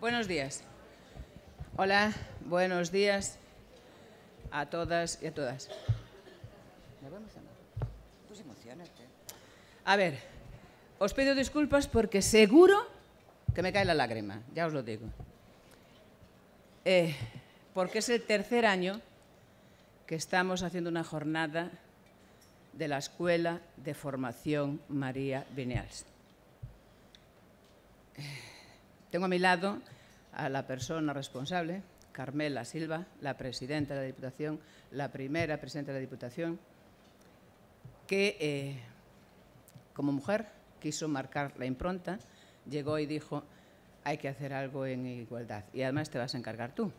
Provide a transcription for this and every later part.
Buenos días. Hola, buenos días a todas y a todas. Eh. A ver, os pido disculpas porque seguro que me cae la lágrima, ya os lo digo. Eh, porque es el tercer año que estamos haciendo una jornada de la Escuela de Formación María Vineals. Eh, tengo a mi lado a la persona responsable, Carmela Silva, la presidenta de la Diputación, la primera presidenta de la Diputación, que eh, como mujer quiso marcar la impronta, llegó y dijo, hay que hacer algo en igualdad y además te vas a encargar tú.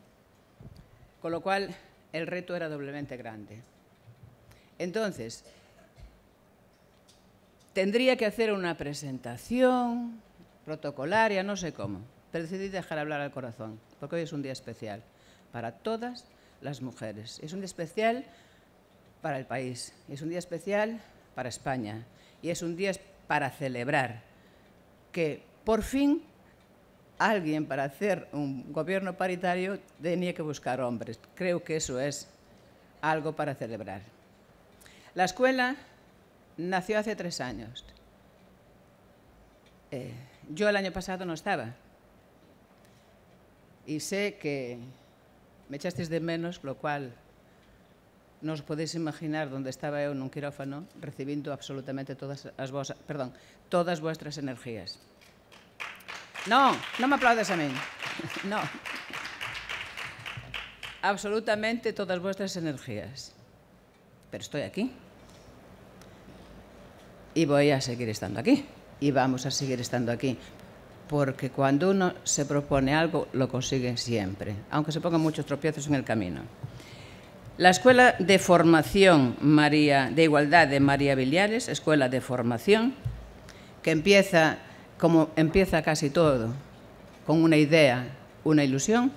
Con lo cual, el reto era doblemente grande. Entonces, tendría que hacer una presentación, protocolaria, no sé cómo, pero decidí dejar hablar al corazón, porque hoy es un día especial para todas las mujeres. Es un día especial para el país, es un día especial para España y es un día para celebrar que por fin alguien para hacer un gobierno paritario tenía que buscar hombres. Creo que eso es algo para celebrar. La escuela nació hace tres años. Eh, yo el año pasado no estaba. Y sé que me echasteis de menos, lo cual no os podéis imaginar dónde estaba yo en un quirófano recibiendo absolutamente todas perdón, todas vuestras energías. No, no me aplaudes a mí, no. Absolutamente todas vuestras energías. Pero estoy aquí. Y voy a seguir estando aquí y vamos a seguir estando aquí. Porque cuando uno se propone algo, lo consigue siempre, aunque se pongan muchos tropiezos en el camino. La Escuela de Formación María, de Igualdad de María Villares, Escuela de Formación, que empieza como empieza casi todo, con una idea, una ilusión,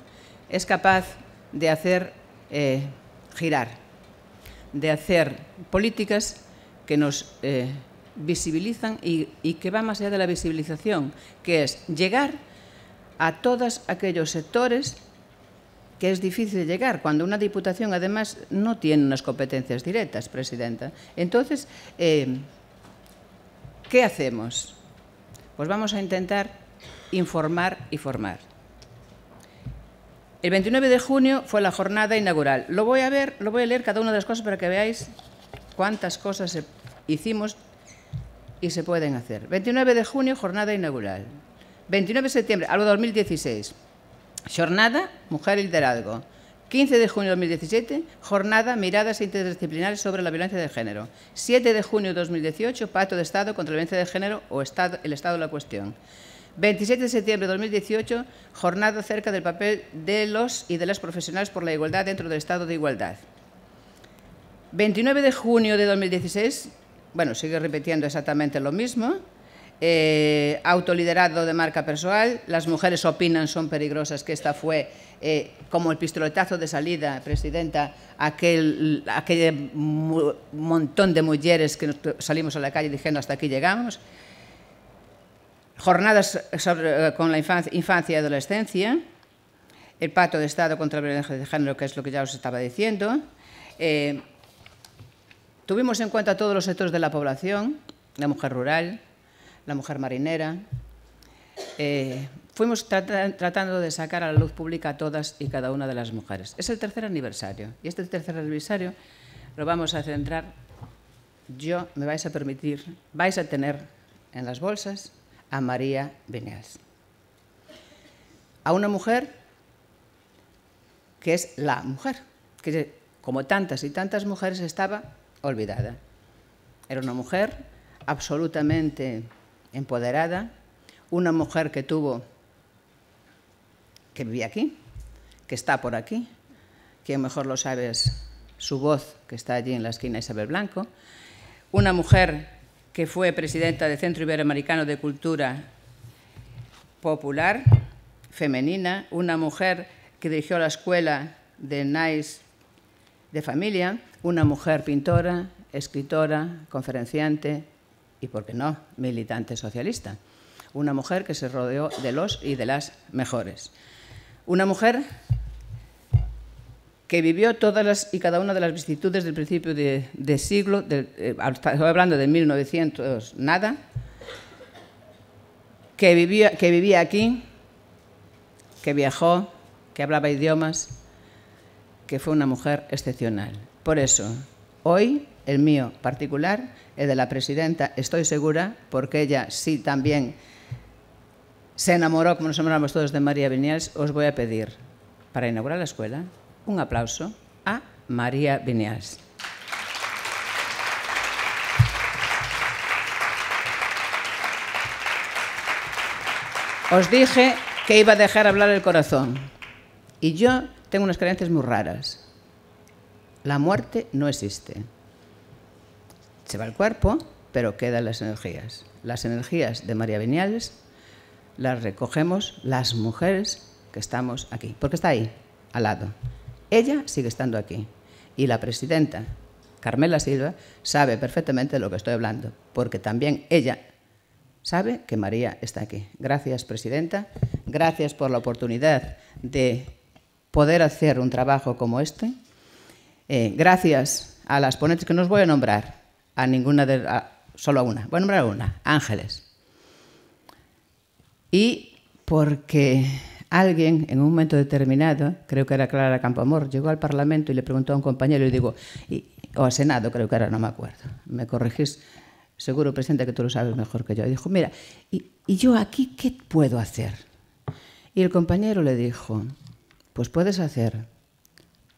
es capaz de hacer eh, girar, de hacer políticas que nos eh, visibilizan y, que va más allá de la visibilización, que es llegar a todos aquellos sectores que es difícil llegar cuando una diputación además no tiene unas competencias directas, Presidenta. Entonces, eh, ¿qué hacemos? Pues vamos a intentar informar y formar. El 29 de junio fue la jornada inaugural. Lo voy a ver, lo voy a leer cada una de las cosas para que veáis cuántas cosas hicimos y se pueden hacer. 29 de junio, jornada inaugural. 29 de septiembre, algo 2016. Jornada Mujer y Liderazgo. 15 de junio de 2017, jornada Miradas Interdisciplinares sobre la Violencia de Género. 7 de junio de 2018, Pacto de Estado contra la Violencia de Género o Estado, el Estado de la Cuestión. 27 de septiembre de 2018, jornada acerca del papel de los y de las profesionales por la igualdad dentro del Estado de Igualdad. 29 de junio de 2016, bueno, sigue repitiendo exactamente lo mismo. Eh, autoliderado de marca personal, las mujeres opinan son peligrosas, que esta fue eh, como el pistoletazo de salida, Presidenta, aquel, aquel montón de mujeres que salimos a la calle diciendo hasta aquí llegamos. Jornadas eh, con la infancia, y adolescencia, el pacto de Estado contra la violencia de género, que es lo que ya os estaba diciendo. Tuvimos en cuenta todos los sectores de la población, la mujer rural, la mujer marinera. Eh, fuimos tratando de sacar a la luz pública a todas y cada una de las mujeres. Es el tercer aniversario y este tercer aniversario lo vamos a centrar, yo me vais a permitir, vais a tener en las bolsas a María Vinales. A una mujer que es la mujer, que como tantas y tantas mujeres estaba olvidada. Era una mujer absolutamente empoderada, una mujer que tuvo, que vivía aquí, que está por aquí, que mejor lo sabes, su voz, que está allí en la esquina Isabel Blanco, una mujer que fue presidenta del Centro Iberoamericano de Cultura Popular, femenina, una mujer que dirigió la escuela de Nice de familia, una mujer pintora, escritora, conferenciante y, por qué no, militante socialista. Una mujer que se rodeó de los y de las mejores. Una mujer que vivió todas las y cada una de las vicisitudes del principio de, siglo, eh, estoy hablando de 1900 nada, que, que vivía aquí, que viajó, que hablaba idiomas, que fue una mujer excepcional. Por eso, hoy el mío particular, el de la presidenta, estoy segura, porque ella sí también se enamoró, como nos enamoramos todos, de María Viniás, os voy a pedir, para inaugurar la escuela, un aplauso a María Viniás. Os dije que iba a dejar hablar el corazón. Y yo tengo unas creencias muy raras. La muerte no existe. Se va el cuerpo, pero quedan las energías. Las energías de María Beniales las recogemos las mujeres que estamos aquí, porque está ahí, al lado. Ella sigue estando aquí. Y la presidenta, Carmela Silva, sabe perfectamente de lo que estoy hablando, porque también ella sabe que María está aquí. Gracias, presidenta. Gracias por la oportunidad de poder hacer un trabajo como este eh, gracias a las ponentes que no os voy a nombrar, a ninguna de, solo a una, voy a nombrar a una, Ángeles. Y porque alguien en un momento determinado, creo que era Clara Campoamor, llegó al Parlamento y le preguntó a un compañero y digo, o al Senado, creo que era, no me acuerdo, me corregís, seguro, presidente, que tú lo sabes mejor que yo. Y dijo, mira, y yo aquí qué puedo hacer? Y el compañero le dijo, pues puedes hacer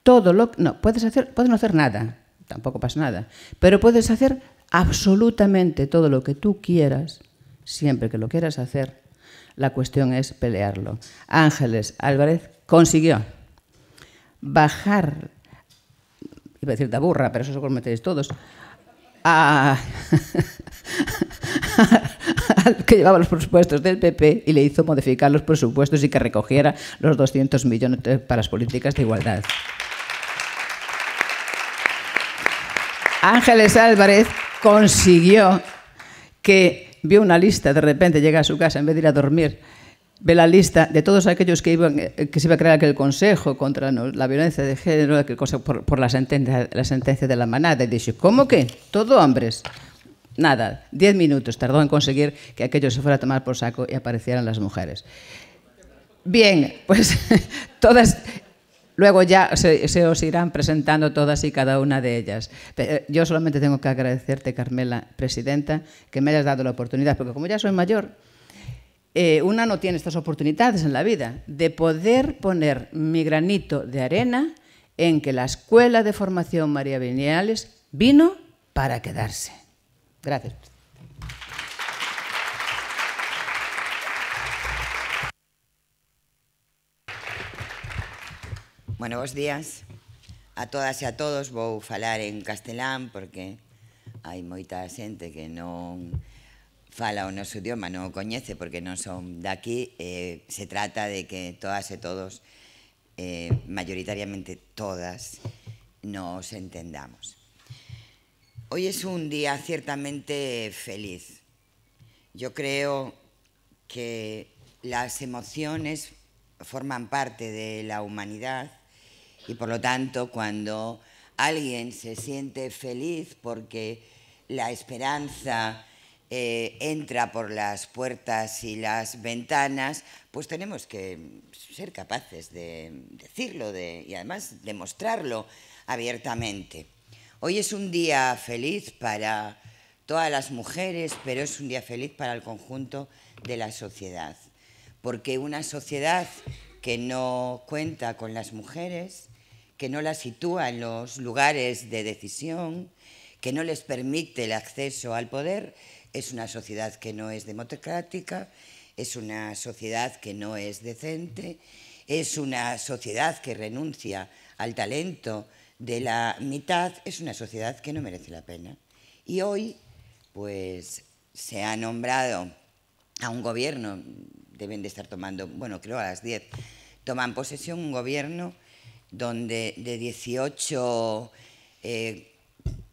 todo lo no puedes hacer puedes no hacer nada tampoco pasa nada pero puedes hacer absolutamente todo lo que tú quieras siempre que lo quieras hacer la cuestión es pelearlo Ángeles Álvarez consiguió bajar iba a decir de burra pero eso lo cometeis todos que llevaba los presupuestos del PP y le hizo modificar los presupuestos y que recogiera los 200 millones para las políticas de igualdad. Ángeles Álvarez consiguió que vio una lista, de repente llega a su casa, en vez de ir a dormir, ve la lista de todos aquellos que, iban, eh, que se iba a crear aquel consejo contra la violencia de género, por, la, sentencia, la sentencia de la manada, y dice, ¿cómo que? Todo hombres. Nada, diez minutos tardó en conseguir que aquellos se fuera a tomar por saco y aparecieran las mujeres. Bien, pues todas Luego ya se, os irán presentando todas y cada una de ellas. Eh, yo solamente tengo que agradecerte, Carmela, presidenta, que me hayas dado la oportunidad, porque como ya soy mayor, eh, una no tiene estas oportunidades en la vida, de poder poner mi granito de arena en que la Escuela de Formación María Viñales vino para quedarse. Gracias. Bueno, bons días a todas e a todos. Vou falar en castelán porque hai moita xente que non fala o noso idioma, non o coñece porque non son daqui. Eh, se trata de que todas e todos, eh, mayoritariamente todas, nos entendamos. Hoy es un día ciertamente feliz. Yo creo que las emociones forman parte de la humanidad Y por lo tanto, cuando alguien se siente feliz porque la esperanza eh, entra por las puertas y las ventanas, pues tenemos que ser capaces de decirlo de, y además demostrarlo abiertamente. Hoy es un día feliz para todas las mujeres, pero es un día feliz para el conjunto de la sociedad, porque una sociedad que no cuenta con las mujeres, que no la sitúa en los lugares de decisión, que no les permite el acceso al poder, es una sociedad que no es democrática, es una sociedad que no es decente, es una sociedad que renuncia al talento de la mitad, es una sociedad que no merece la pena. Y hoy, pues, se ha nombrado a un gobierno, deben de estar tomando, bueno, creo a las 10, toman posesión un gobierno donde de 18 eh,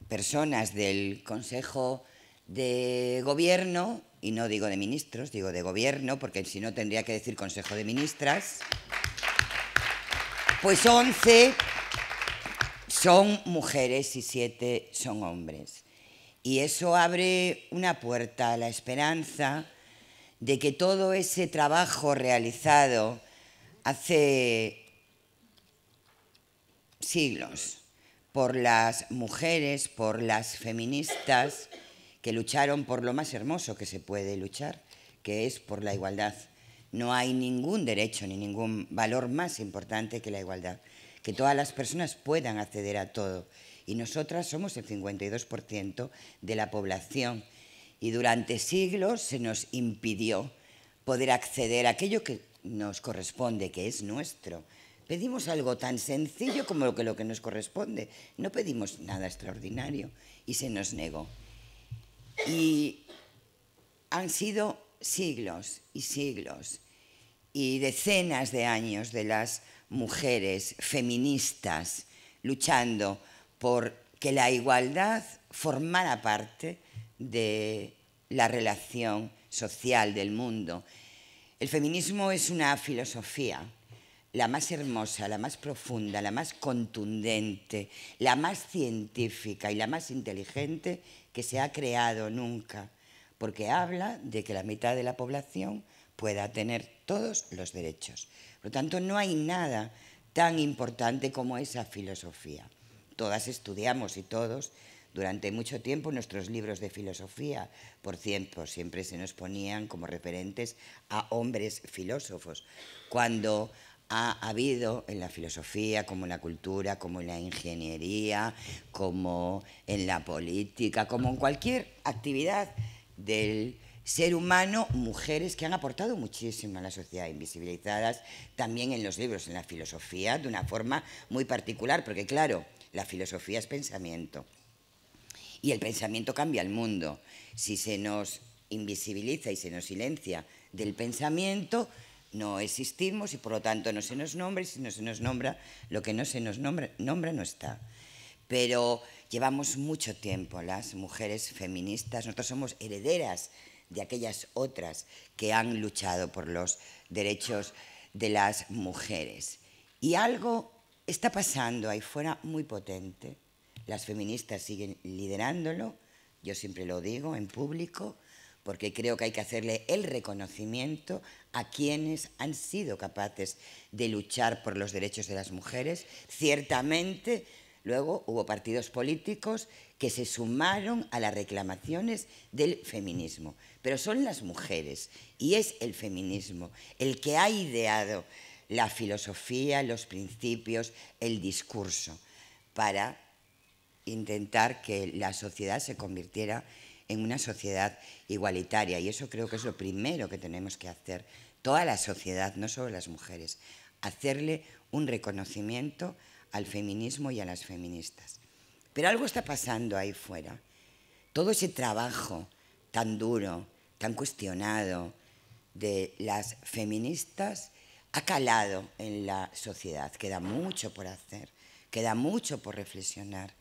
personas del Consejo de Gobierno, y no digo de ministros, digo de gobierno, porque si no tendría que decir Consejo de Ministras, pues 11 son mujeres y 7 son hombres. Y eso abre una puerta a la esperanza de que todo ese trabajo realizado hace siglos por las mujeres, por las feministas que lucharon por lo más hermoso que se puede luchar, que es por la igualdad. No hay ningún derecho ni ningún valor más importante que la igualdad, que todas las personas puedan acceder a todo. Y nosotras somos el 52% de la población y durante siglos se nos impidió poder acceder a aquello que nos corresponde, que es nuestro Pedimos algo tan sencillo como lo que, nos corresponde. No pedimos nada extraordinario y se nos negó. Y han sido siglos y siglos y decenas de años de las mujeres feministas luchando por que la igualdad formara parte de la relación social del mundo. El feminismo es una filosofía la más hermosa, la más profunda, la más contundente, la más científica y la más inteligente que se ha creado nunca, porque habla de que la mitad de la población pueda tener todos los derechos. Por lo tanto, no hay nada tan importante como esa filosofía. Todas estudiamos y todos durante mucho tiempo nuestros libros de filosofía, por cierto, siempre se nos ponían como referentes a hombres filósofos, cuando ha habido en la filosofía, como en la cultura, como en la ingeniería, como en la política, como en cualquier actividad del ser humano, mujeres que han aportado muchísimo a la sociedad, invisibilizadas también en los libros, en la filosofía, de una forma muy particular, porque claro, la filosofía es pensamiento. Y el pensamiento cambia el mundo. Si se nos invisibiliza y se nos silencia del pensamiento, no existimos y por lo tanto no se nos nombra y si no se nos nombra, lo que no se nos nombra, nombra no está. Pero llevamos mucho tiempo las mujeres feministas, nosotros somos herederas de aquellas otras que han luchado por los derechos de las mujeres. Y algo está pasando ahí fuera muy potente. Las feministas siguen liderándolo, yo siempre lo digo en público, porque creo que hay que hacerle el reconocimiento a quienes han sido capaces de luchar por los derechos de las mujeres. Ciertamente, luego hubo partidos políticos que se sumaron a las reclamaciones del feminismo, pero son las mujeres y es el feminismo el que ha ideado la filosofía, los principios, el discurso para intentar que la sociedad se convirtiera en en una sociedad igualitaria. Y eso creo que es lo primero que tenemos que hacer, toda la sociedad, no solo las mujeres, hacerle un reconocimiento al feminismo y a las feministas. Pero algo está pasando ahí fuera. Todo ese trabajo tan duro, tan cuestionado de las feministas ha calado en la sociedad. Queda mucho por hacer, queda mucho por reflexionar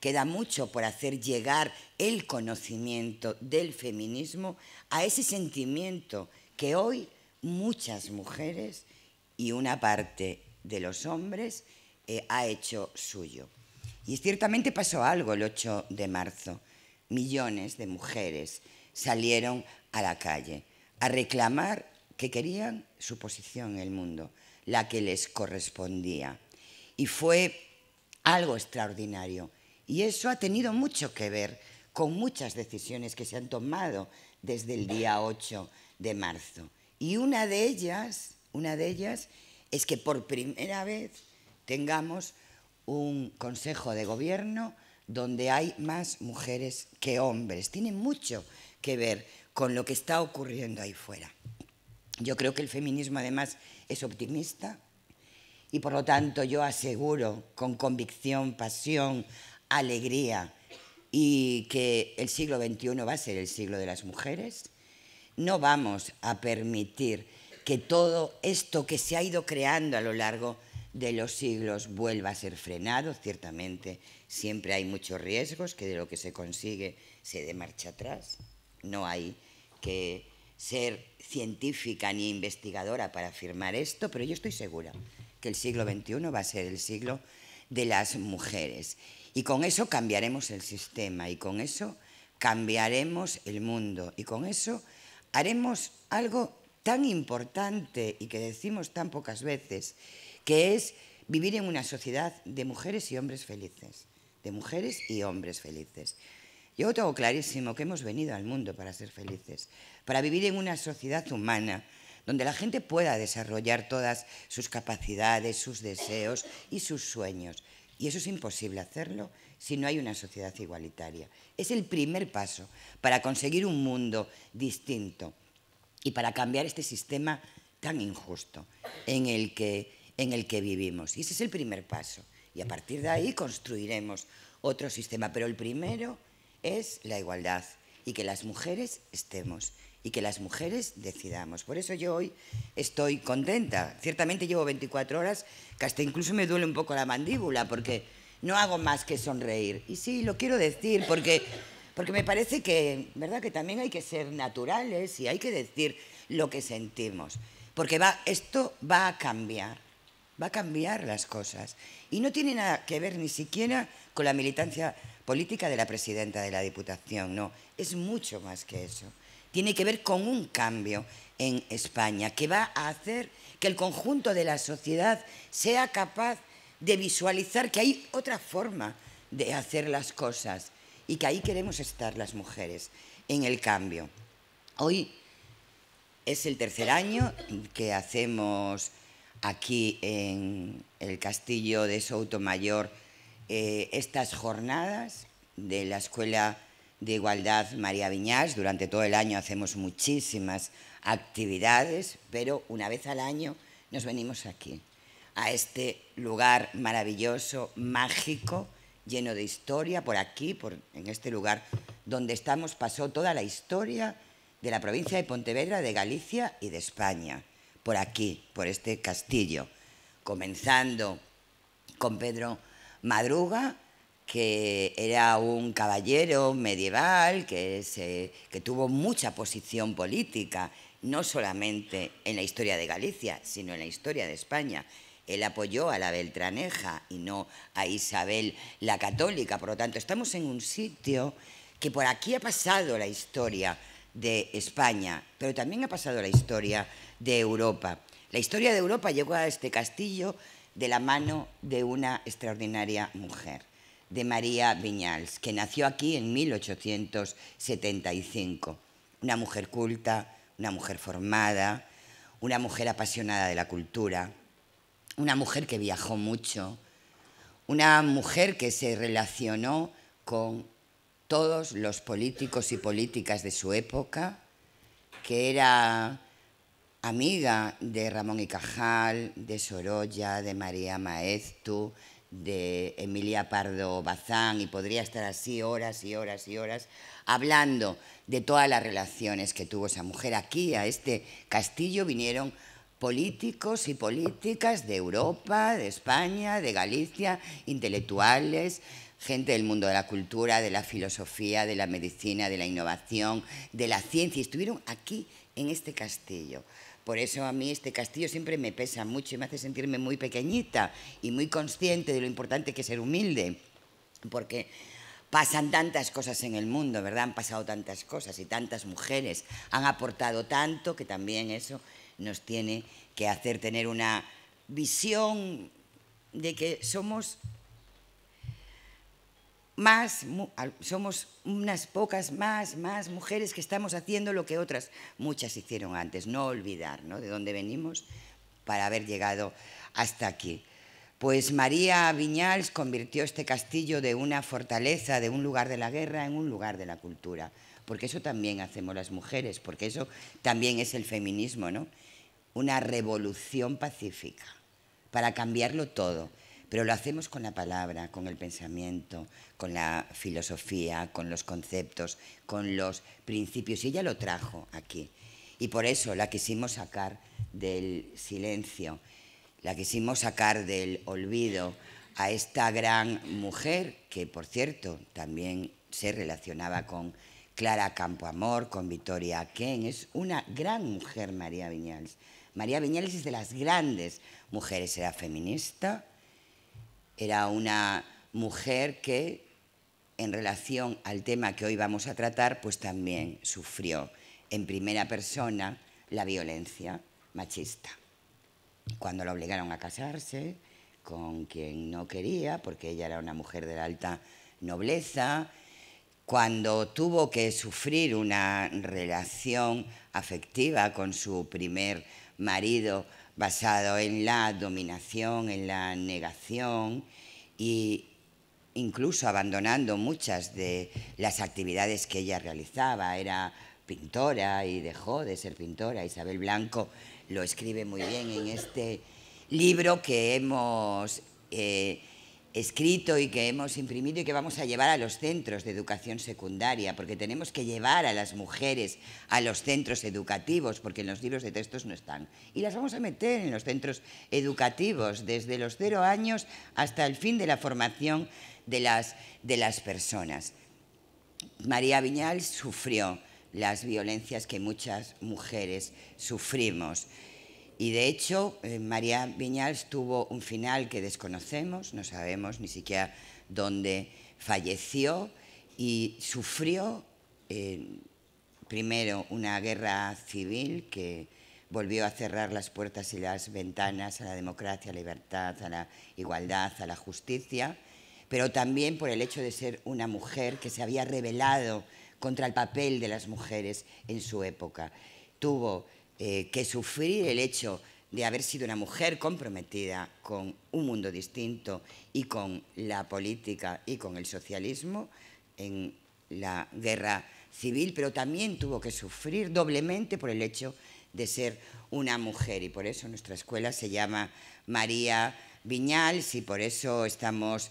Queda mucho por hacer llegar el conocimiento del feminismo a ese sentimiento que hoy muchas mujeres y una parte de los hombres eh, ha hecho suyo. Y ciertamente pasó algo el 8 de marzo. Millones de mujeres salieron a la calle a reclamar que querían su posición en el mundo, la que les correspondía. Y fue algo extraordinario. Y eso ha tenido mucho que ver con muchas decisiones que se han tomado desde el día 8 de marzo. Y una de ellas, una de ellas es que por primera vez tengamos un Consejo de Gobierno donde hay más mujeres que hombres. Tiene mucho que ver con lo que está ocurriendo ahí fuera. Yo creo que el feminismo además es optimista y por lo tanto yo aseguro con convicción, pasión, alegría y que el siglo XXI va a ser el siglo de las mujeres, no vamos a permitir que todo esto que se ha ido creando a lo largo de los siglos vuelva a ser frenado. Ciertamente siempre hay muchos riesgos que de lo que se consigue se dé marcha atrás. No hay que ser científica ni investigadora para afirmar esto, pero yo estoy segura que el siglo XXI va a ser el siglo de las mujeres. Y con eso cambiaremos el sistema y con eso cambiaremos el mundo y con eso haremos algo tan importante y que decimos tan pocas veces, que es vivir en una sociedad de mujeres y hombres felices, de mujeres y hombres felices. Yo tengo clarísimo que hemos venido al mundo para ser felices, para vivir en una sociedad humana, donde la gente pueda desarrollar todas sus capacidades, sus deseos y sus sueños. Y eso es imposible hacerlo si no hay una sociedad igualitaria. Es el primer paso para conseguir un mundo distinto y para cambiar este sistema tan injusto en el que, en el que vivimos. Y ese es el primer paso. Y a partir de ahí construiremos otro sistema. Pero el primero es la igualdad y que las mujeres estemos y que las mujeres decidamos. Por eso yo hoy estoy contenta. Ciertamente llevo 24 horas que hasta incluso me duele un poco la mandíbula porque no hago más que sonreír. Y sí, lo quiero decir porque, me parece que, ¿verdad? Que también hay que ser naturales y hay que decir lo que sentimos. Porque va, esto va a cambiar, va a cambiar las cosas. Y no tiene nada que ver ni siquiera con la militancia política de la presidenta de la Diputación, no. Es mucho más que eso tiene que ver con un cambio en España que va a hacer que el conjunto de la sociedad sea capaz de visualizar que hay otra forma de hacer las cosas y que ahí queremos estar las mujeres, en el cambio. Hoy es el tercer año que hacemos aquí en el castillo de Soutomayor eh, estas jornadas de la Escuela de Igualdad María Viñas. Durante todo el año hacemos muchísimas actividades, pero una vez al año nos venimos aquí, a este lugar maravilloso, mágico, lleno de historia, por aquí, por, en este lugar donde estamos, pasó toda la historia de la provincia de Pontevedra, de Galicia y de España, por aquí, por este castillo, comenzando con Pedro Madruga, que era un caballero medieval que, tuvo mucha posición política, no solamente en la historia de Galicia, sino en la historia de España. Él apoyó a la Beltraneja y no a Isabel la Católica. Por lo tanto, estamos en un sitio que por aquí ha pasado la historia de España, pero también ha pasado la historia de Europa. La historia de Europa llegó a este castillo de la mano de una extraordinaria mujer de María Viñals, que nació aquí en 1875. Una mujer culta, una mujer formada, una mujer apasionada de la cultura, una mujer que viajó mucho, una mujer que se relacionó con todos los políticos y políticas de su época, que era amiga de Ramón y Cajal, de Sorolla, de María Maestu, de Emilia Pardo Bazán y podría estar así horas y horas y horas hablando de todas las relaciones que tuvo esa mujer. Aquí a este castillo vinieron políticos y políticas de Europa, de España, de Galicia, intelectuales, gente del mundo de la cultura, de la filosofía, de la medicina, de la innovación, de la ciencia, y estuvieron aquí en este castillo. Por eso a mí este castillo siempre me pesa mucho y me hace sentirme muy pequeñita y muy consciente de lo importante que es ser humilde. Porque pasan tantas cosas en el mundo, ¿verdad? Han pasado tantas cosas y tantas mujeres han aportado tanto que también eso nos tiene que hacer tener una visión de que somos más, somos unas pocas más, más mujeres que estamos haciendo lo que otras muchas hicieron antes, no olvidar de dónde venimos para haber llegado hasta aquí. Pues María Viñals convirtió este castillo de una fortaleza, de un lugar de la guerra, en un lugar de la cultura, porque eso también hacemos las mujeres, porque eso también es el feminismo, ¿no? Una revolución pacífica para cambiarlo todo pero lo hacemos con la palabra, con el pensamiento, con la filosofía, con los conceptos, con los principios. Y ella lo trajo aquí. Y por eso la quisimos sacar del silencio, la quisimos sacar del olvido a esta gran mujer que, por cierto, también se relacionaba con Clara Campoamor, con Victoria Ken. Es una gran mujer María Viñales. María Viñales es de las grandes mujeres. Era feminista, era una mujer que, en relación al tema que hoy vamos a tratar, pues también sufrió en primera persona la violencia machista. Cuando la obligaron a casarse con quien no quería, porque ella era una mujer de la alta nobleza, cuando tuvo que sufrir una relación afectiva con su primer marido basado en la dominación, en la negación e incluso abandonando muchas de las actividades que ella realizaba. Era pintora y dejó de ser pintora. Isabel Blanco lo escribe muy bien en este libro que hemos eh, escrito y que hemos imprimido y que vamos a llevar a los centros de educación secundaria, porque tenemos que llevar a las mujeres a los centros educativos, porque en los libros de textos no están. Y las vamos a meter en los centros educativos, desde los cero años hasta el fin de la formación de las, de las personas. María Viñal sufrió las violencias que muchas mujeres sufrimos. Y de hecho, eh, María Viñals tuvo un final que desconocemos, no sabemos ni siquiera dónde falleció y sufrió eh, primero una guerra civil que volvió a cerrar las puertas y las ventanas a la democracia, a la libertad, a la igualdad, a la justicia, pero también por el hecho de ser una mujer que se había rebelado contra el papel de las mujeres en su época. Tuvo eh, que sufrir el hecho de haber sido una mujer comprometida con un mundo distinto y con la política y con el socialismo en la guerra civil, pero también tuvo que sufrir doblemente por el hecho de ser una mujer. Y por eso nuestra escuela se llama María Viñals y por eso estamos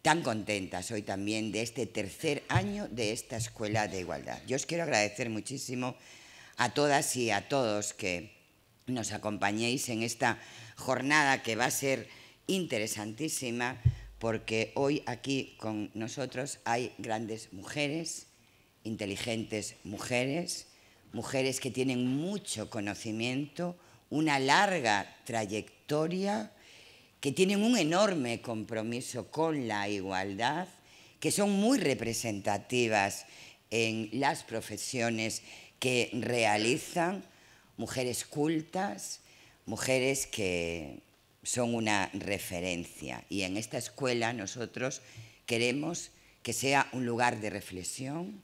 tan contentas hoy también de este tercer año de esta Escuela de Igualdad. Yo os quiero agradecer muchísimo a todas y a todos que nos acompañéis en esta jornada que va a ser interesantísima porque hoy aquí con nosotros hay grandes mujeres, inteligentes mujeres, mujeres que tienen mucho conocimiento, una larga trayectoria, que tienen un enorme compromiso con la igualdad, que son muy representativas en las profesiones que realizan mujeres cultas, mujeres que son una referencia. Y en esta escuela nosotros queremos que sea un lugar de reflexión,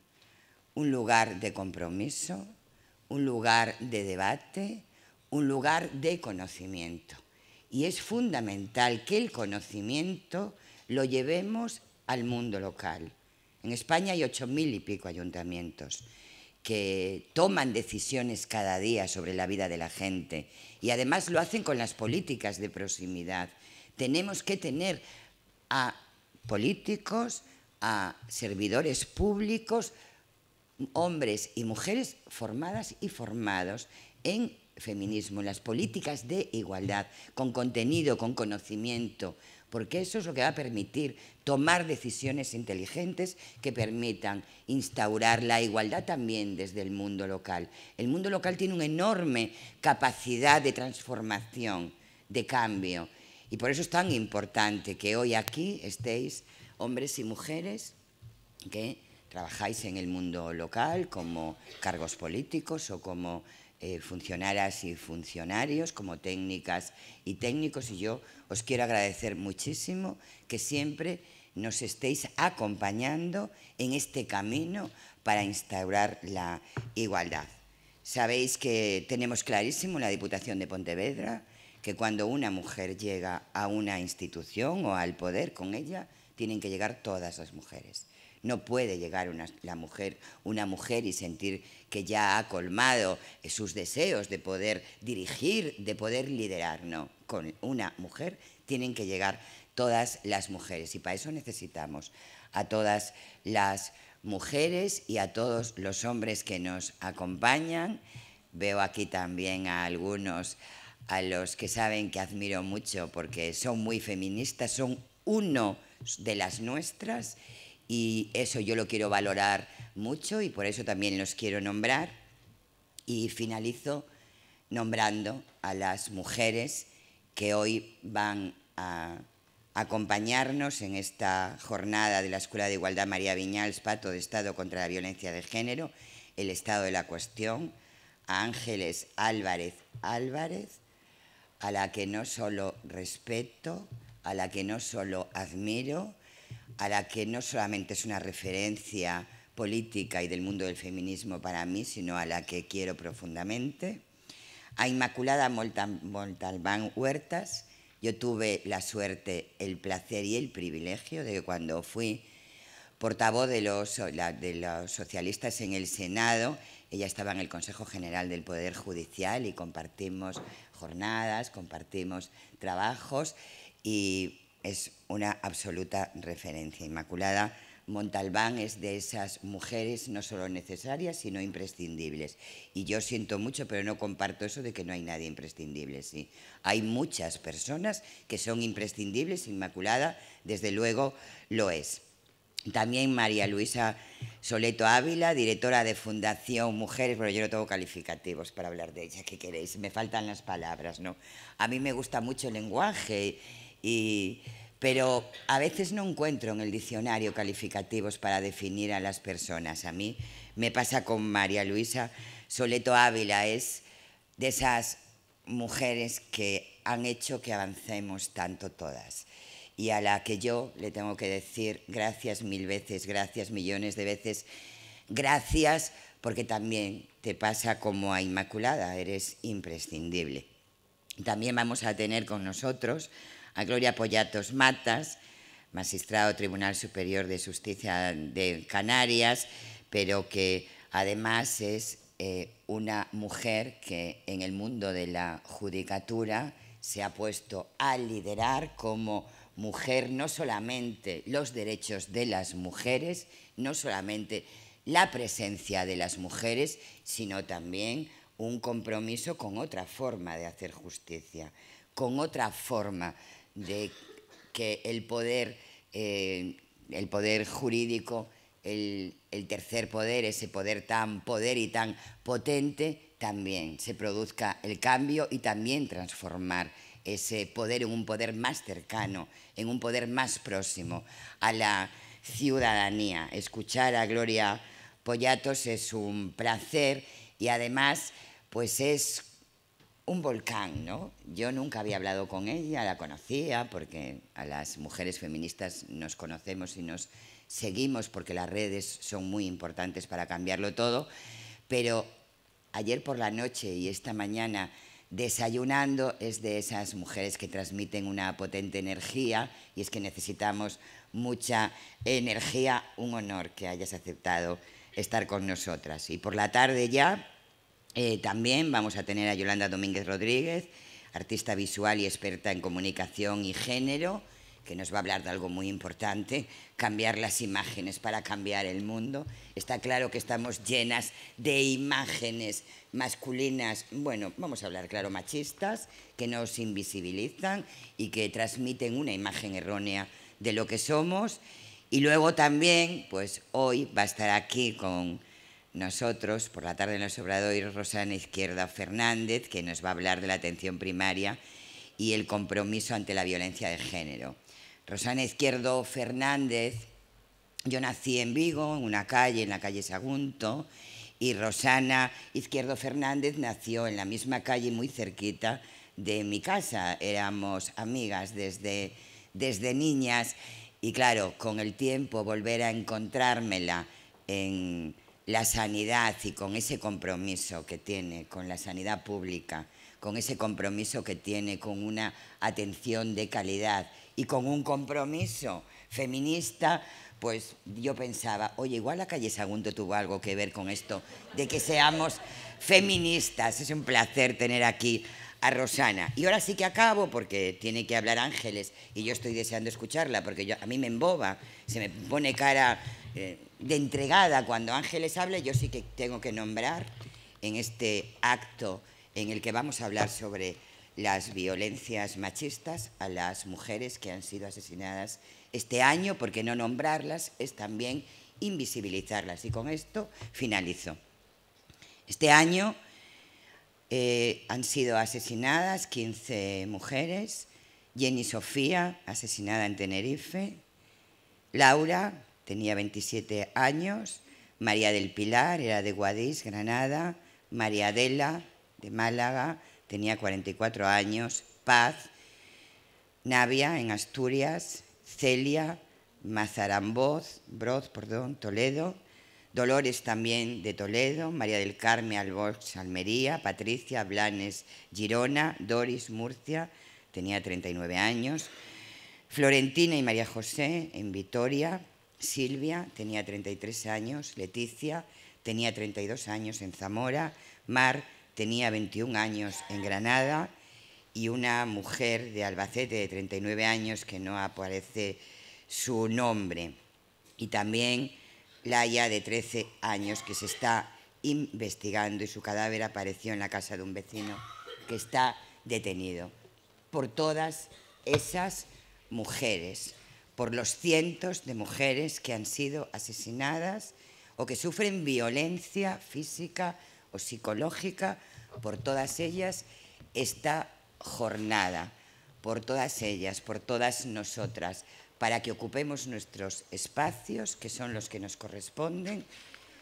un lugar de compromiso, un lugar de debate, un lugar de conocimiento. Y es fundamental que el conocimiento lo llevemos al mundo local. En España hay ocho mil y pico ayuntamientos que toman decisiones cada día sobre la vida de la gente y además lo hacen con las políticas de proximidad. Tenemos que tener a políticos, a servidores públicos, hombres y mujeres formadas y formados en feminismo, en las políticas de igualdad, con contenido, con conocimiento, porque eso es lo que va a permitir tomar decisiones inteligentes que permitan instaurar la igualdad también desde el mundo local. El mundo local tiene una enorme capacidad de transformación, de cambio, y por eso es tan importante que hoy aquí estéis hombres y mujeres que trabajáis en el mundo local como cargos políticos o como eh, funcionaras funcionarias y funcionarios, como técnicas y técnicos. Y yo os quiero agradecer muchísimo que siempre nos estéis acompañando en este camino para instaurar la igualdad. Sabéis que tenemos clarísimo la Diputación de Pontevedra que cuando una mujer llega a una institución o al poder con ella, tienen que llegar todas las mujeres. No puede llegar una, mujer, una mujer y sentir que ya ha colmado eh, sus deseos de poder dirigir, de poder liderar. No, con una mujer tienen que llegar todas las mujeres y para eso necesitamos a todas las mujeres y a todos los hombres que nos acompañan. Veo aquí también a algunos a los que saben que admiro mucho porque son muy feministas, son uno de las nuestras y eso yo lo quiero valorar mucho y por eso también los quiero nombrar. Y finalizo nombrando a las mujeres que hoy van a acompañarnos en esta jornada de la Escuela de Igualdad María Viñals, Pato de Estado contra la Violencia de Género, el Estado de la Cuestión, a Ángeles Álvarez Álvarez, a la que no solo respeto, a la que no solo admiro, a la que no solamente es una referencia política y del mundo del feminismo para mí, sino a la que quiero profundamente. A Inmaculada Montalbán Huertas, yo tuve la suerte, el placer y el privilegio de que cuando fui portavoz de los, de los socialistas en el Senado, ella estaba en el Consejo General del Poder Judicial y compartimos jornadas, compartimos trabajos y es una absoluta referencia. Inmaculada Montalbán es de esas mujeres no solo necesarias, sino imprescindibles. Y yo siento mucho, pero no comparto eso de que no hay nadie imprescindible. ¿sí? Hay muchas personas que son imprescindibles, Inmaculada, desde luego lo es. También María Luisa Soleto Ávila, directora de Fundación Mujeres, pero yo no tengo calificativos para hablar de ella, ¿qué queréis? Me faltan las palabras, ¿no? A mí me gusta mucho el lenguaje y, pero a veces no encuentro en el diccionario calificativos para definir a las personas. A mí me pasa con María Luisa Soleto Ávila, es de esas mujeres que han hecho que avancemos tanto todas y a la que yo le tengo que decir gracias mil veces, gracias millones de veces, gracias porque también te pasa como a Inmaculada, eres imprescindible. También vamos a tener con nosotros a Gloria Pollatos Matas, magistrado Tribunal Superior de Justicia de Canarias, pero que además es eh, una mujer que en el mundo de la judicatura se ha puesto a liderar como mujer no solamente los derechos de las mujeres, no solamente la presencia de las mujeres, sino también un compromiso con otra forma de hacer justicia, con otra forma de que el poder, eh, el poder jurídico, el, el, tercer poder, ese poder tan poder y tan potente, también se produzca el cambio y también transformar ese poder en un poder más cercano, en un poder más próximo a la ciudadanía. Escuchar a Gloria Pollatos es un placer y además pues es un volcán, ¿no? Yo nunca había hablado con ella, la conocía, porque a las mujeres feministas nos conocemos y nos seguimos, porque las redes son muy importantes para cambiarlo todo, pero ayer por la noche y esta mañana desayunando es de esas mujeres que transmiten una potente energía y es que necesitamos mucha energía, un honor que hayas aceptado estar con nosotras. Y por la tarde ya eh, también vamos a tener a Yolanda Domínguez Rodríguez, artista visual y experta en comunicación y género, que nos va a hablar de algo muy importante, cambiar las imágenes para cambiar el mundo. Está claro que estamos llenas de imágenes masculinas, bueno, vamos a hablar claro, machistas, que nos invisibilizan y que transmiten una imagen errónea de lo que somos. Y luego también, pues hoy va a estar aquí con nosotros, por la tarde en los obradores, Rosana Izquierda Fernández, que nos va a hablar de la atención primaria y el compromiso ante la violencia de género. Rosana Izquierdo Fernández, yo nací en Vigo, en una calle, en la calle Sagunto, y Rosana Izquierdo Fernández nació en la misma calle, muy cerquita de mi casa. Éramos amigas desde, desde niñas y claro, con el tiempo volver a encontrármela en la sanidad y con ese compromiso que tiene con la sanidad pública, con ese compromiso que tiene con una atención de calidad y con un compromiso feminista, pues yo pensaba, oye, igual la calle Sagunto tuvo algo que ver con esto, de que seamos feministas. Es un placer tener aquí a Rosana. Y ahora sí que acabo porque tiene que hablar Ángeles y yo estoy deseando escucharla porque a mí me emboba, se me pone cara de entregada, cuando Ángeles habla, yo sí que tengo que nombrar en este acto en el que vamos a hablar sobre las violencias machistas a las mujeres que han sido asesinadas este año, porque no nombrarlas es también invisibilizarlas. Y con esto finalizo. Este año eh, han sido asesinadas 15 mujeres, Jenny Sofía, asesinada en Tenerife, Laura, tenía 27 años, María del Pilar era de Guadix, Granada, María Adela de Málaga, tenía 44 años, Paz, Navia en Asturias, Celia, Mazaramboz, Broz, perdón, Toledo, Dolores también de Toledo, María del Carmen Albox, Almería, Patricia Blanes, Girona, Doris, Murcia, tenía 39 años, Florentina y María José en Vitoria, Silvia tenía 33 años, Leticia tenía 32 años en Zamora, Mar tenía 21 años en Granada y una mujer de Albacete de 39 años que no aparece su nombre. Y también Laia de 13 años que se está investigando y su cadáver apareció en la casa de un vecino que está detenido. Por todas esas mujeres por los cientos de mujeres que han sido asesinadas o que sufren violencia física o psicológica por todas ellas esta jornada, por todas ellas, por todas nosotras, para que ocupemos nuestros espacios, que son los que nos corresponden.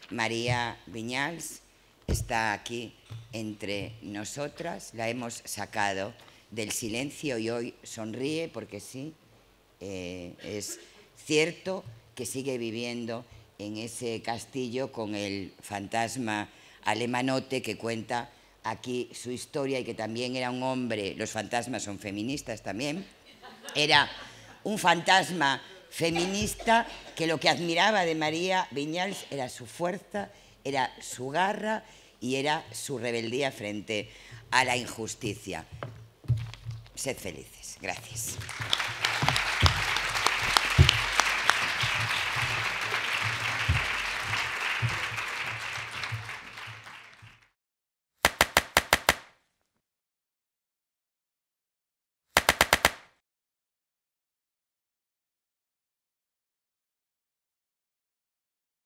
María Viñals está aquí entre nosotras, la hemos sacado del silencio y hoy sonríe porque sí, eh, es cierto que sigue viviendo en ese castillo con el fantasma alemanote que cuenta aquí su historia y que también era un hombre, los fantasmas son feministas también, era un fantasma feminista que lo que admiraba de María Viñals era su fuerza, era su garra y era su rebeldía frente a la injusticia. Sed felices. Gracias.